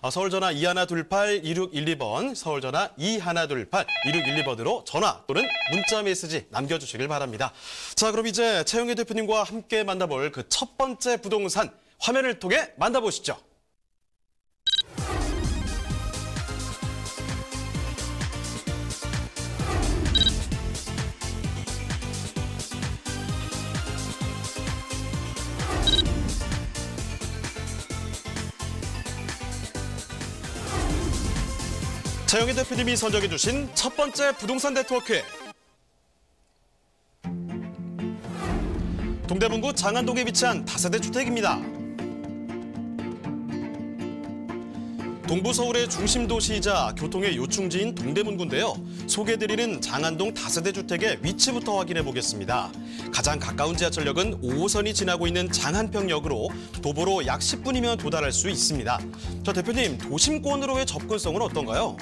아, 서울 전화 2128 2612번, 서울 전화 2128 2612번으로 전화 또는 문자 메시지 남겨주시길 바랍니다. 자, 그럼 이제 최영희 대표님과 함께 만나볼 그 첫 번째 부동산 화면을 통해 만나보시죠. 자영희 대표님이 선정해 주신 첫 번째 부동산 네트워크. 동대문구 장안동에 위치한 다세대 주택입니다. 동부 서울의 중심 도시이자 교통의 요충지인 동대문구인데요. 소개드리는 해 장안동 다세대 주택의 위치부터 확인해 보겠습니다. 가장 가까운 지하철역은 5호선이 지나고 있는 장안평역으로 도보로 약 10분이면 도달할 수 있습니다. 저 대표님, 도심권으로의 접근성은 어떤가요?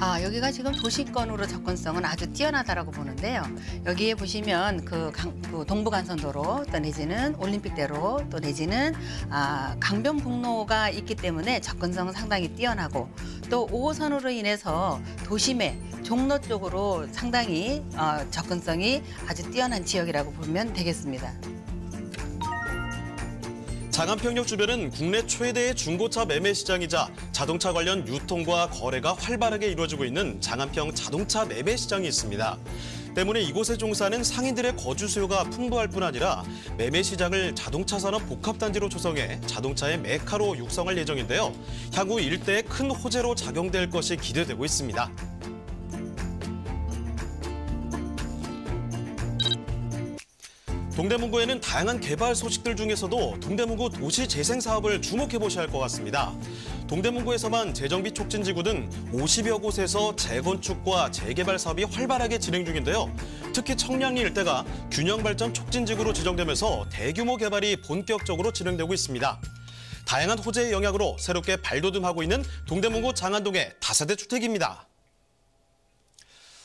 아 여기가 지금 도심권으로 접근성은 아주 뛰어나다라고 보는데요. 여기에 보시면 그, 강, 그 동부간선도로 또 내지는 올림픽대로 또 내지는 아, 강변북로가 있기 때문에 접근성은 상당히 뛰어. 뛰어나고 또 5호선으로 인해서 도심에 종로 쪽으로 상당히 어, 접근성이 아주 뛰어난 지역이라고 보면 되겠습니다. 장안평역 주변은 국내 최대의 중고차 매매 시장이자 자동차 관련 유통과 거래가 활발하게 이루어지고 있는 장안평 자동차 매매 시장이 있습니다. 때문에 이곳의 종사는 하 상인들의 거주 수요가 풍부할 뿐 아니라 매매 시장을 자동차 산업 복합단지로 조성해 자동차의 메카로 육성할 예정인데요. 향후 일대의 큰 호재로 작용될 것이 기대되고 있습니다. 동대문구에는 다양한 개발 소식들 중에서도 동대문구 도시 재생 사업을 주목해 보셔야 할 것 같습니다. 동대문구에서만 재정비 촉진 지구 등 50여 곳에서 재건축과 재개발 사업이 활발하게 진행 중인데요. 특히 청량리 일대가 균형 발전 촉진 지구로 지정되면서 대규모 개발이 본격적으로 진행되고 있습니다. 다양한 호재의 영향으로 새롭게 발돋움하고 있는 동대문구 장안동의 다세대 주택입니다.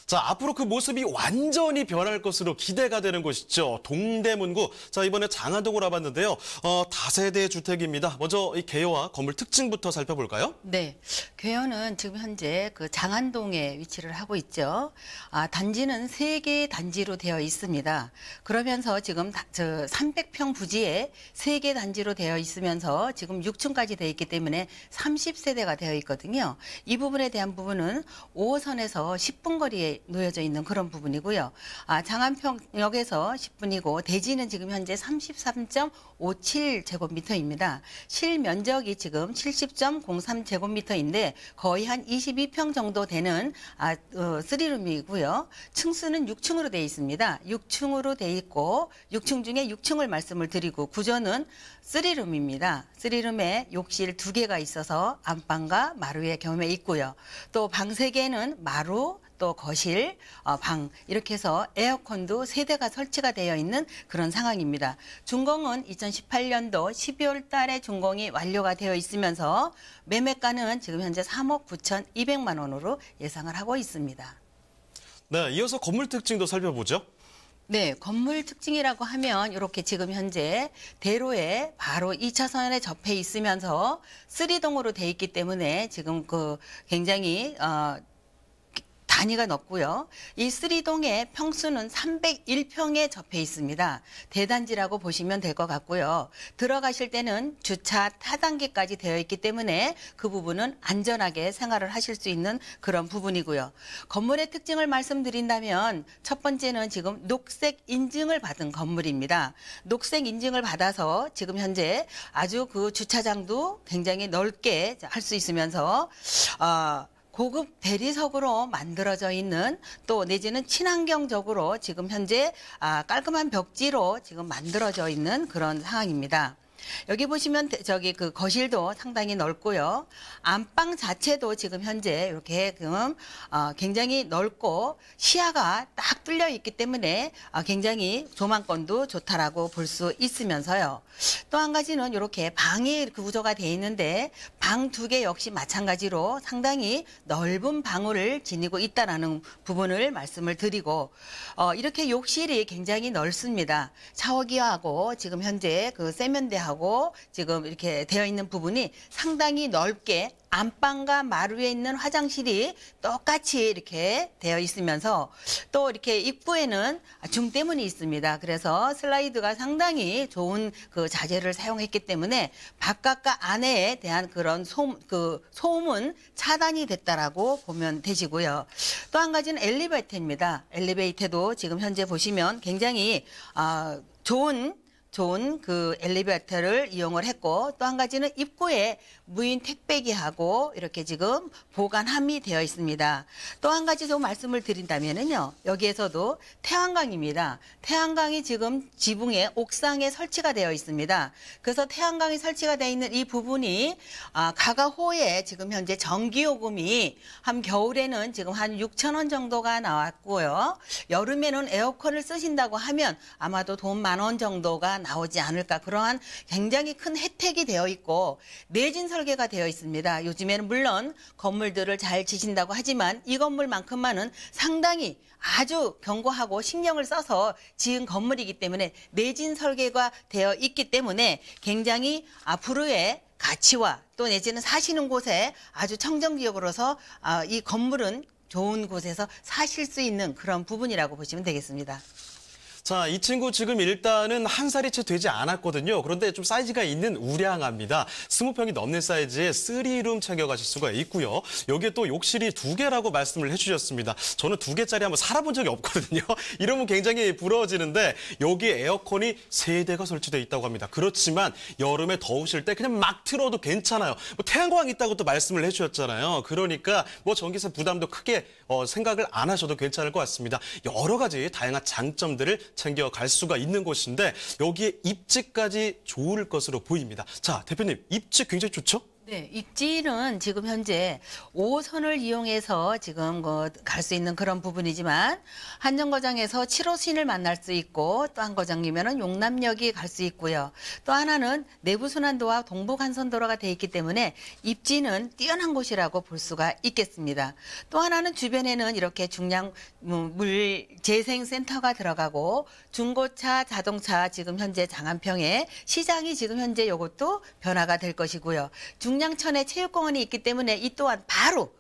자, 앞으로 그 모습이 완전히 변할 것으로 기대가 되는 곳이죠. 동대문구. 자, 이번에 장안동을 와봤는데요. 어, 다세대 주택입니다. 먼저 이 개요와 건물 특징부터 살펴볼까요? 네. 개요는 지금 현재 그 장안동에 위치를 하고 있죠. 아, 단지는 세 개의 단지로 되어 있습니다. 그러면서 지금 다, 저 300평 부지에 세개 단지로 되어 있으면서 지금 6층까지 되어 있기 때문에 30세대가 되어 있거든요. 이 부분에 대한 부분은 5호선에서 10분 거리에 놓여져 있는 그런 부분이고요. 아, 장안평역에서 10분이고 대지는 지금 현재 33.57 제곱미터입니다. 실면적이 지금 70.03 제곱미터인데 거의 한 22평 정도 되는 아, 어, 3룸이고요. 층수는 6층으로 되어 있습니다. 6층으로 되어 있고 6층 중에 6층을 말씀을 드리고 구조는 3룸입니다. 3룸에 욕실 2개가 있어서 안방과 마루의 경험에 있고요. 또 방 3개는 마루, 또 거실, 어, 방 이렇게 해서 에어컨도 세대가 설치가 되어 있는 그런 상황입니다. 준공은 2018년도 12월 달에 준공이 완료가 되어 있으면서 매매가는 지금 현재 3억 9천2백만 원으로 예상을 하고 있습니다. 네, 이어서 건물 특징도 살펴보죠. 네, 건물 특징이라고 하면 이렇게 지금 현재 대로에 바로 2차선에 접해 있으면서 쓰리동으로돼 있기 때문에 지금 그 굉장히 어 단위가 높고요. 이 쓰리동의 평수는 301평에 접해 있습니다. 대단지라고 보시면 될 것 같고요. 들어가실 때는 주차 타단계까지 되어 있기 때문에 그 부분은 안전하게 생활을 하실 수 있는 그런 부분이고요. 건물의 특징을 말씀드린다면 첫 번째는 지금 녹색 인증을 받은 건물입니다. 녹색 인증을 받아서 지금 현재 아주 그 주차장도 굉장히 넓게 할 수 있으면서 어, 고급 대리석으로 만들어져 있는 또 내지는 친환경적으로 지금 현재 아, 깔끔한 벽지로 지금 만들어져 있는 그런 상황입니다. 여기 보시면 저기 그 거실도 상당히 넓고요. 안방 자체도 지금 현재 이렇게 지금 어 굉장히 넓고 시야가 딱 뚫려 있기 때문에 어 굉장히 조망권도 좋다라고 볼 수 있으면서요. 또 한 가지는 이렇게 방이 구조가 돼 있는데 방 두 개 역시 마찬가지로 상당히 넓은 방울을 지니고 있다라는 부분을 말씀을 드리고 어 이렇게 욕실이 굉장히 넓습니다. 샤워기하고 지금 현재 그 세면대하고 하고 지금 이렇게 되어 있는 부분이 상당히 넓게 안방과 마루에 있는 화장실이 똑같이 이렇게 되어 있으면서 또 이렇게 입구에는 중대문이 있습니다. 그래서 슬라이드가 상당히 좋은 그 자재를 사용했기 때문에 바깥과 안에 대한 그런 소음, 그 소음은 차단이 됐다라고 보면 되시고요. 또 한 가지는 엘리베이터입니다. 엘리베이터도 지금 현재 보시면 굉장히 아, 좋은 좋은 그 엘리베이터를 이용을 했고 또 한 가지는 입구에 무인 택배기하고 이렇게 지금 보관함이 되어 있습니다. 또 한 가지 좀 말씀을 드린다면은요. 여기에서도 태양광입니다. 태양광이 지금 지붕에 옥상에 설치가 되어 있습니다. 그래서 태양광이 설치가 되어 있는 이 부분이 아, 가가호에 지금 현재 전기 요금이 한 겨울에는 지금 한 6천 원 정도가 나왔고요. 여름에는 에어컨을 쓰신다고 하면 아마도 돈 만 원 정도가 나오지 않을까 그러한 굉장히 큰 혜택이 되어 있고 내진 설계가 되어 있습니다. 요즘에는 물론 건물들을 잘 지신다고 하지만 이 건물만큼만은 상당히 아주 견고하고 신경을 써서 지은 건물이기 때문에 내진 설계가 되어 있기 때문에 굉장히 앞으로의 가치와 또 내지는 사시는 곳에 아주 청정지역으로서 아, 이 건물은 좋은 곳에서 사실 수 있는 그런 부분이라고 보시면 되겠습니다. 자, 이 친구 지금 일단은 한 살이 채 되지 않았거든요. 그런데 좀 사이즈가 있는 우량합니다. 스무 평이 넘는 사이즈에 쓰리룸 챙겨가실 수가 있고요. 여기에 또 욕실이 두 개라고 말씀을 해주셨습니다. 저는 두 개짜리 한번 살아본 적이 없거든요. 이러면 굉장히 부러워지는데 여기 에어컨이 세 대가 설치되어 있다고 합니다. 그렇지만 여름에 더우실 때 그냥 막 틀어도 괜찮아요. 뭐 태양광 있다고 또 말씀을 해주셨잖아요. 그러니까 뭐 전기세 부담도 크게 어, 생각을 안 하셔도 괜찮을 것 같습니다. 여러 가지 다양한 장점들을 챙겨갈 수가 있는 곳인데 여기에 입지까지 좋을 것으로 보입니다. 자, 대표님, 입지 굉장히 좋죠? 네, 입지는 지금 현재 5호선을 이용해서 지금 뭐 갈수 있는 그런 부분이지만 한정거장에서 7호선을 만날 수 있고 또 한거장이면 용남역이 갈 수 있고요. 또 하나는 내부순환도와 동부간선도로가돼 있기 때문에 입지는 뛰어난 곳이라고 볼 수가 있겠습니다. 또 하나는 주변에는 이렇게 중량 뭐 물 재생센터가 들어가고 중고차, 자동차 지금 현재 장안평에 시장이 지금 현재 이것도 변화가 될 것이고요. 중 동양천에 체육공원이 있기 때문에 이 또한 바로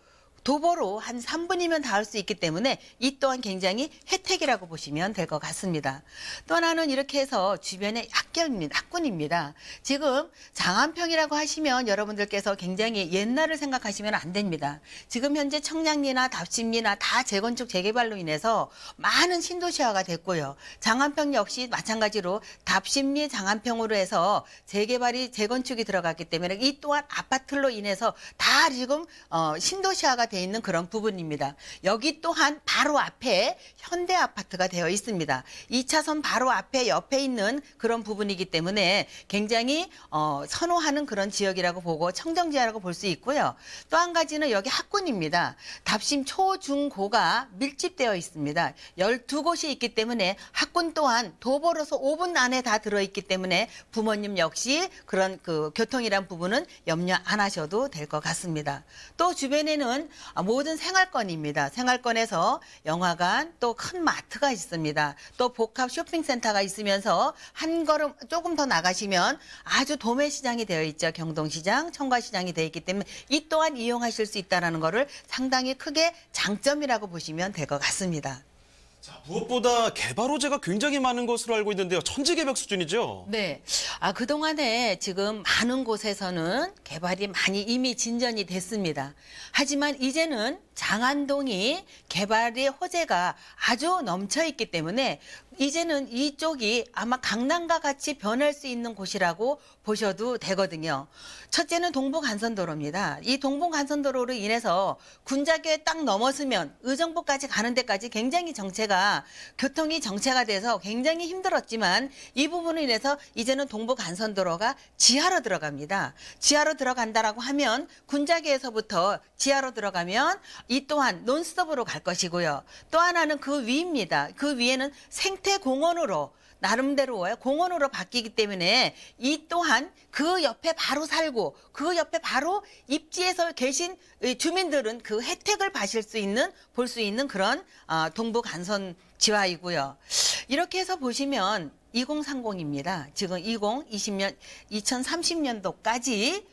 도보로 한 3분이면 닿을 수 있기 때문에 이 또한 굉장히 혜택이라고 보시면 될 것 같습니다. 또 하나는 이렇게 해서 주변의 약견입니다 학군입니다. 지금 장안평이라고 하시면 여러분들께서 굉장히 옛날을 생각하시면 안 됩니다. 지금 현재 청량리나 답심리나 다 재건축 재개발로 인해서 많은 신도시화가 됐고요. 장안평 역시 마찬가지로 답심리 장안평으로 해서 재개발이 재건축이 들어갔기 때문에 이 또한 아파트로 인해서 다 지금 어, 신도시화가 됐되 돼 있는 그런 부분입니다. 여기 또한 바로 앞에 현대 아파트가 되어 있습니다. 2차선 바로 앞에 옆에 있는 그런 부분이기 때문에 굉장히 어, 선호하는 그런 지역이라고 보고 청정지하라고 볼 수 있고요. 또 한 가지는 여기 학군입니다. 답심 초, 중, 고가 밀집되어 있습니다. 12곳이 있기 때문에 학군 또한 도보로서 5분 안에 다 들어있기 때문에 부모님 역시 그런 그 교통이란 부분은 염려 안 하셔도 될 것 같습니다. 또 주변에는 아, 모든 생활권입니다. 생활권에서 영화관 또 큰 마트가 있습니다. 또 복합 쇼핑센터가 있으면서 한 걸음 조금 더 나가시면 아주 도매시장이 되어 있죠. 경동시장, 청과시장이 되어 있기 때문에 이 또한 이용하실 수 있다는 것을 상당히 크게 장점이라고 보시면 될 것 같습니다. 자, 무엇보다 개발 호재가 굉장히 많은 것으로 알고 있는데요. 천지개벽 수준이죠? 네. 아, 그동안에 지금 많은 곳에서는 개발이 많이 이미 진전이 됐습니다. 하지만 이제는 장안동이 개발의 호재가 아주 넘쳐 있기 때문에 이제는 이쪽이 아마 강남과 같이 변할 수 있는 곳이라고 보셔도 되거든요. 첫째는 동부간선도로입니다. 이 동부간선도로로 인해서 군자교에 딱넘었으면 의정부까지 가는 데까지 굉장히 정체가 교통이 정체가 돼서 굉장히 힘들었지만 이 부분을 인해서 이제는 동부간선도로가 지하로 들어갑니다. 지하로 들어간다라고 하면 군자교에서부터 지하로 들어가면 이 또한 논스톱으로 갈 것이고요. 또 하나는 그 위입니다. 그 위에는 생태 옆에 공원으로 나름대로의 공원으로 바뀌기 때문에 이 또한 그 옆에 바로 살고 그 옆에 바로 입지에서 계신 주민들은 그 혜택을 받을수 있는 볼 수 있는 그런 어, 동부 간선 지화이고요. 이렇게 해서 보시면 2030입니다. 지금 2020년 2030년도까지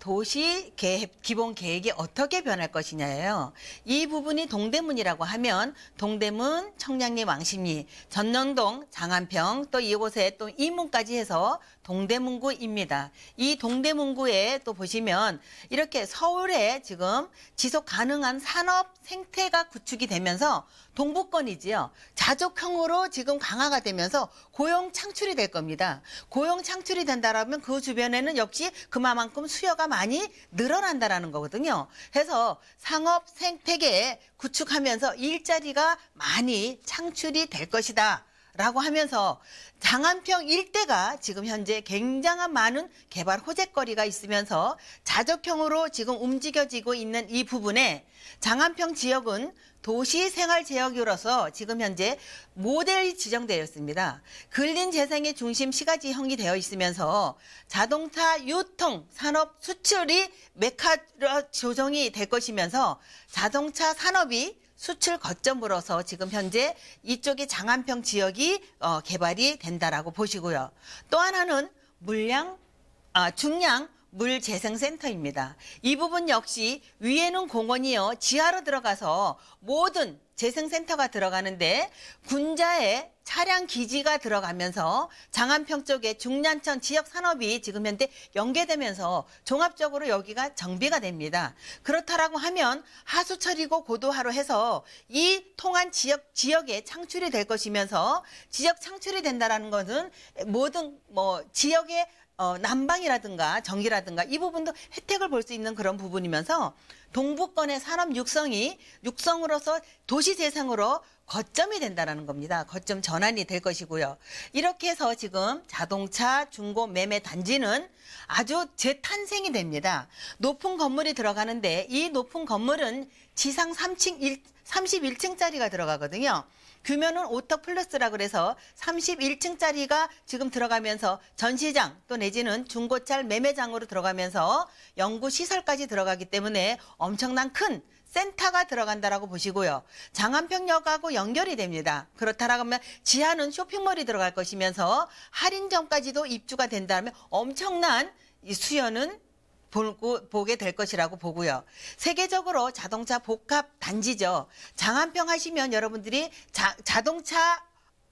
도시 계획, 기본 계획이 어떻게 변할 것이냐예요. 이 부분이 동대문이라고 하면 동대문, 청량리, 왕십리, 전년동, 장안평 또 이곳에 또 이문까지 해서 동대문구입니다. 이 동대문구에 또 보시면 이렇게 서울에 지금 지속 가능한 산업 생태가 구축이 되면서 동북권이지요 자족형으로 지금 강화가 되면서 고용 창출이 될 겁니다. 고용 창출이 된다라면 그 주변에는 역시 그만큼 수요가 많이 늘어난다라는 거거든요. 해서 상업 생태계 구축하면서 일자리가 많이 창출이 될 것이다. 라고 하면서 장안평 일대가 지금 현재 굉장한 많은 개발 호재거리가 있으면서 자적형으로 지금 움직여지고 있는 이 부분에 장안평 지역은 도시생활지역으로서 지금 현재 모델이 지정되었습니다 근린 재생의 중심 시가지형이 되어 있으면서 자동차 유통 산업 수출이 메카로 조정이 될 것이면서 자동차 산업이 수출 거점으로서 지금 현재 이쪽이 장안평 지역이 어, 개발이 된다라고 보시고요. 또 하나는 물량, 아, 중량 물재생센터입니다. 이 부분 역시 위에는 공원이요 지하로 들어가서 모든 재생센터가 들어가는데 군자의 차량 기지가 들어가면서 장안평 쪽에 중량천 지역 산업이 지금 현재 연계되면서 종합적으로 여기가 정비가 됩니다. 그렇다라고 하면 하수처리고 고도화로 해서 이 통한 지역 지역에 창출이 될 것이면서 지역 창출이 된다라는 것은 모든 뭐 지역의 어, 난방이라든가 전기라든가 이 부분도 혜택을 볼 수 있는 그런 부분이면서 동북권의 산업 육성이 육성으로서 도시 재생으로 거점이 된다라는 겁니다. 거점 전환이 될 것이고요. 이렇게 해서 지금 자동차 중고 매매 단지는 아주 재탄생이 됩니다. 높은 건물이 들어가는데 이 높은 건물은 지상 3층 1, 31층짜리가 들어가거든요. 규면은 오턱 플러스라 그래서 31층짜리가 지금 들어가면서 전시장 또 내지는 중고철 매매장으로 들어가면서 연구 시설까지 들어가기 때문에 엄청난 큰 센터가 들어간다라고 보시고요. 장안평역하고 연결이 됩니다. 그렇다라고 하면 지하는 쇼핑몰이 들어갈 것이면서 할인점까지도 입주가 된다면 엄청난 수요는 보고, 보게 될 것이라고 보고요. 세계적으로 자동차 복합 단지죠. 장안평 하시면 여러분들이 자, 자동차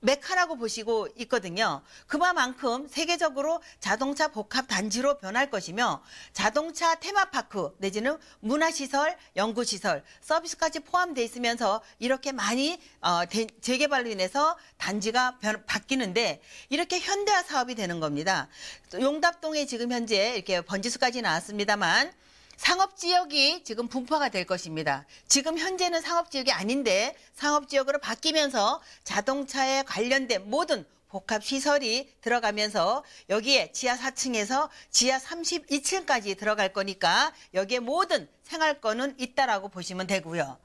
메카라고 보시고 있거든요. 그만큼 세계적으로 자동차 복합 단지로 변할 것이며 자동차 테마파크 내지는 문화시설, 연구시설, 서비스까지 포함되어 있으면서 이렇게 많이 어, 대, 재개발로 인해서 단지가 변, 바뀌는데 이렇게 현대화 사업이 되는 겁니다. 용답동에 지금 현재 이렇게 번지수까지 나왔습니다만 상업지역이 지금 분포가 될 것입니다. 지금 현재는 상업지역이 아닌데 상업지역으로 바뀌면서 자동차에 관련된 모든 복합시설이 들어가면서 여기에 지하 4층에서 지하 32층까지 들어갈 거니까 여기에 모든 생활권은 있다라고 보시면 되고요.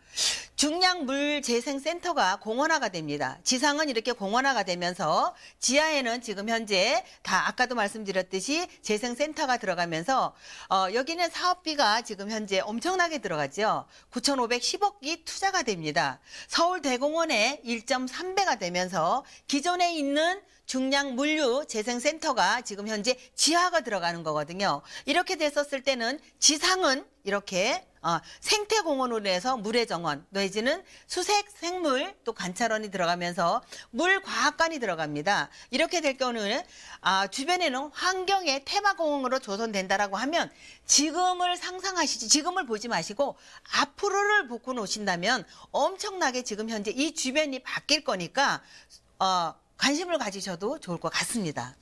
중량물재생센터가 공원화가 됩니다. 지상은 이렇게 공원화가 되면서 지하에는 지금 현재 다 아까도 말씀드렸듯이 재생센터가 들어가면서 어, 여기는 사업비가 지금 현재 엄청나게 들어갔죠. 9,510억이 투자가 됩니다. 서울대공원의 1.3배가 되면서 기존에 있는 중량 물류 재생센터가 지금 현재 지하가 들어가는 거거든요. 이렇게 됐었을 때는 지상은 이렇게 어, 생태공원으로 해서 물의 정원 내지는 수색 생물 또 관찰원이 들어가면서 물과학관이 들어갑니다. 이렇게 될 경우는 아, 주변에는 환경의 테마공원으로 조성된다라고 하면 지금을 상상하시지 지금을 보지 마시고 앞으로를 보고 으신다면 엄청나게 지금 현재 이 주변이 바뀔 거니까 어, 관심을 가지셔도 좋을 것 같습니다.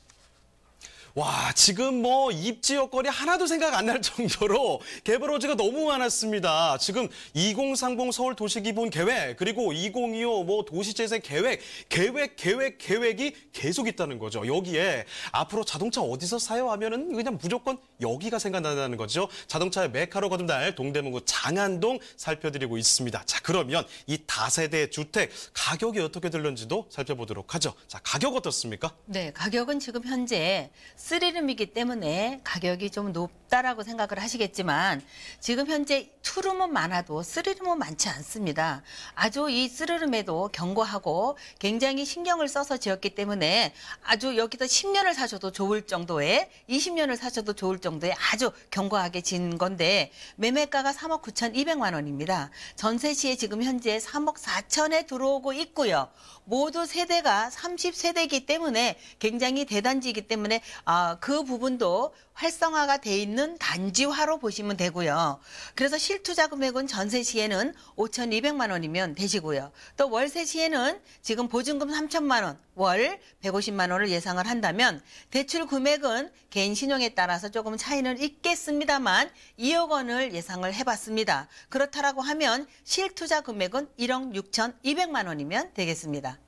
와, 지금 뭐 입지역거리 하나도 생각 안 날 정도로 개발호지가 너무 많았습니다. 지금 2030 서울 도시기본 계획, 그리고 2025 뭐 도시재생 계획, 계획, 계획, 계획이 계속 있다는 거죠. 여기에 앞으로 자동차 어디서 사요 하면은 그냥 무조건 여기가 생각나다는 거죠. 자동차의 메카로 거듭날 동대문구 장안동 살펴드리고 있습니다. 자, 그러면 이 다세대 주택 가격이 어떻게 들는지도 살펴보도록 하죠. 자, 가격 어떻습니까? 네, 가격은 지금 현재 쓰리룸이기 때문에 가격이 좀 높다라고 생각을 하시겠지만 지금 현재 투룸은 많아도 쓰리룸은 많지 않습니다. 아주 이 쓰리룸에도 견고하고 굉장히 신경을 써서 지었기 때문에 아주 여기다 10년을 사셔도 좋을 정도의 20년을 사셔도 좋을 정도의 아주 견고하게 진 건데 매매가가 3억 9천2백만 원입니다. 전세시에 지금 현재 3억 4천에 들어오고 있고요. 모두 세대가 30세대이기 때문에 굉장히 대단지이기 때문에 아, 그 부분도 활성화가 돼 있는 단지화로 보시면 되고요. 그래서 실투자 금액은 전세 시에는 5,200만 원이면 되시고요. 또 월세 시에는 지금 보증금 3 0 0 0만 원, 월 150만 원을 예상을 한다면 대출 금액은 개인 신용에 따라서 조금 차이는 있겠습니다만 2억 원을 예상을 해봤습니다. 그렇다라고 하면 실투자 금액은 1억 6,200만 원이면 되겠습니다.